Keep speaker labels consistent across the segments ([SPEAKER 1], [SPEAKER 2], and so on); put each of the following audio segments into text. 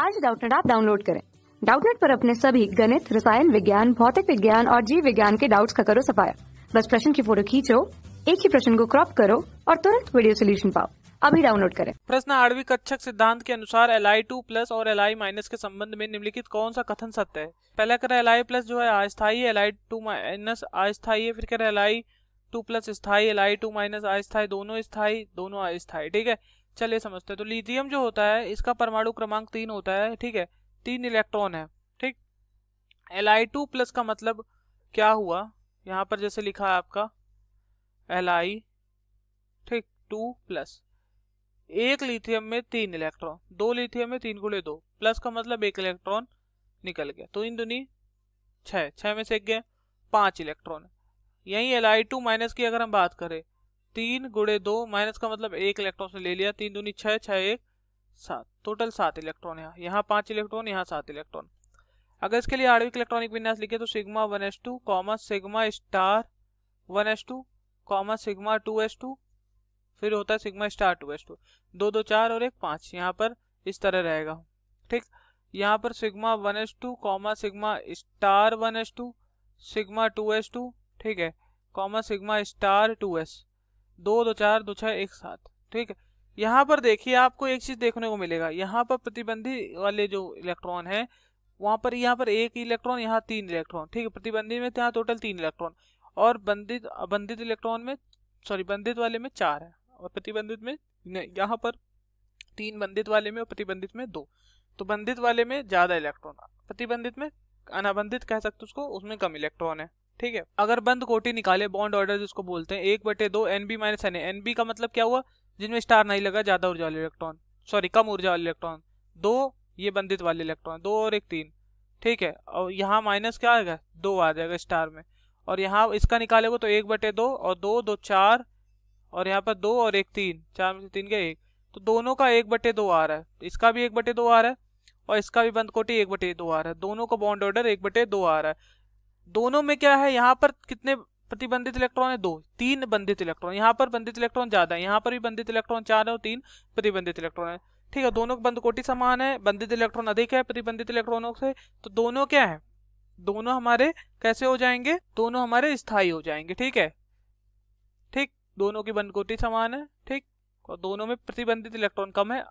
[SPEAKER 1] आज डाउटनेट आप डाउनलोड करें डाउटनेट पर अपने सभी गणित रसायन विज्ञान भौतिक विज्ञान और जीव विज्ञान के डाउट्स का करो सफाया बस प्रश्न की फोटो खींचो एक ही प्रश्न को क्रॉप करो और तुरंत वीडियो सोल्यूशन पाओ अभी डाउनलोड करें
[SPEAKER 2] प्रश्न आठवीं कक्षक सिद्धांत के अनुसार एल आई टू प्लस और एल आई माइनस के संबंध में निम्नलिखित कौन सा कथन सत्य है पहला कह एल आई प्लस जो है अस्थायी एल आई टू माइनस अस्थायी है फिर कह एल आई टू प्लस स्थायी एल आई टू माइनस अस्थायी दोनों स्थायी दोनों अस्थायी ठीक है चलिए समझते हैं तो लिथियम जो होता है इसका परमाणु क्रमांक तीन होता है ठीक है तीन इलेक्ट्रॉन है ठीक एल आई टू प्लस का मतलब क्या हुआ यहाँ पर जैसे लिखा है आपका एल आई ठीक टू प्लस एक लिथियम में तीन इलेक्ट्रॉन दो लिथियम में तीन गुड़े दो प्लस का मतलब एक इलेक्ट्रॉन निकल गया तो इन दुनी छः छः में से एक गए पाँच इलेक्ट्रॉन यहीं एल आई टू माइनस की अगर हम बात करें तीन गुड़े दो माइनस का मतलब एक इलेक्ट्रॉन से ले लिया तीन दूनी छः छः एक सात टोटल सात इलेक्ट्रॉन यहाँ यहाँ पांच इलेक्ट्रॉन यहाँ सात इलेक्ट्रॉन अगर इसके लिए आणविक इलेक्ट्रॉनिक विन्यास लिखे तो sigma one S two comma sigma star one S two comma sigma two S two फिर होता है sigma star two S two दो दो चार और एक पाँच यहाँ पर इस तरह रहेगा ठीक यहाँ पर sigma one S two comma sigma star one S two sigma two S two ठीक है comma sigma star two S दो दो चार दो छः एक सात ठीक है यहाँ पर देखिए आपको एक चीज़ देखने को मिलेगा यहाँ पर प्रतिबंधी वाले जो इलेक्ट्रॉन है वहाँ पर यहाँ पर एक इलेक्ट्रॉन यहाँ तीन इलेक्ट्रॉन ठीक है प्रतिबंधित में तो यहाँ टोटल तीन इलेक्ट्रॉन और बंधित बंधित इलेक्ट्रॉन में सॉरी बंधित वाले में चार है और प्रतिबंधित में यहाँ पर तीन बंधित वाले में और प्रतिबंधित में दो तो बंधित वाले में ज़्यादा इलेक्ट्रॉन प्रतिबंधित में अनाबंधित कह सकते उसको उसमें कम इलेक्ट्रॉन है ठीक है अगर बंद कोटी निकाले बॉन्ड ऑर्डर जिसको बोलते हैं एक बटे दो N B minus N N B का मतलब क्या हुआ जिनमें स्टार नहीं लगा ज्यादा ऊर्जा वाले इलेक्ट्रॉन सॉरी कम ऊर्जा वाले इलेक्ट्रॉन दो ये बंधित वाले इलेक्ट्रॉन दो और एक तीन ठीक है और यहाँ माइनस क्या आएगा दो आ जाएगा स्टार में और यहाँ इसका निकालेगा तो एक बटे दो और दो दो चार और यहाँ पर दो और एक तीन चार में से तीन के एक तो दोनों का एक बटे दो आ रहा है इसका भी एक बटे दो आ रहा है और इसका भी बंद कोटी एक बटे दो आ रहा है दोनों का बॉन्ड ऑर्डर एक बटे दो आ रहा है दोनों में क्या है यहाँ पर कितने प्रतिबंधित इलेक्ट्रॉन है दो तीन बंधित इलेक्ट्रॉन यहाँ पर बंधित इलेक्ट्रॉन ज्यादा है यहाँ पर भी बंधित इलेक्ट्रॉन चार है और तीन प्रतिबंधित इलेक्ट्रॉन है ठीक है दोनों बंद कोटि समान है बंधित इलेक्ट्रॉन अधिक है प्रतिबंधित इलेक्ट्रॉनों से तो दोनों क्या है दोनों हमारे कैसे हो जाएंगे दोनों हमारे स्थायी हो जाएंगे ठीक है ठीक दोनों की बंद कोटि समान है ठीक और दोनों में प्रतिबंधित इलेक्ट्रॉन कम है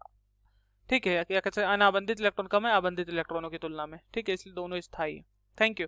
[SPEAKER 2] ठीक है या कैसे अनाबंधित इलेक्ट्रॉन कम है आबंधित इलेक्ट्रॉनों की तुलना में ठीक है इसलिए दोनों स्थायी थैंक यू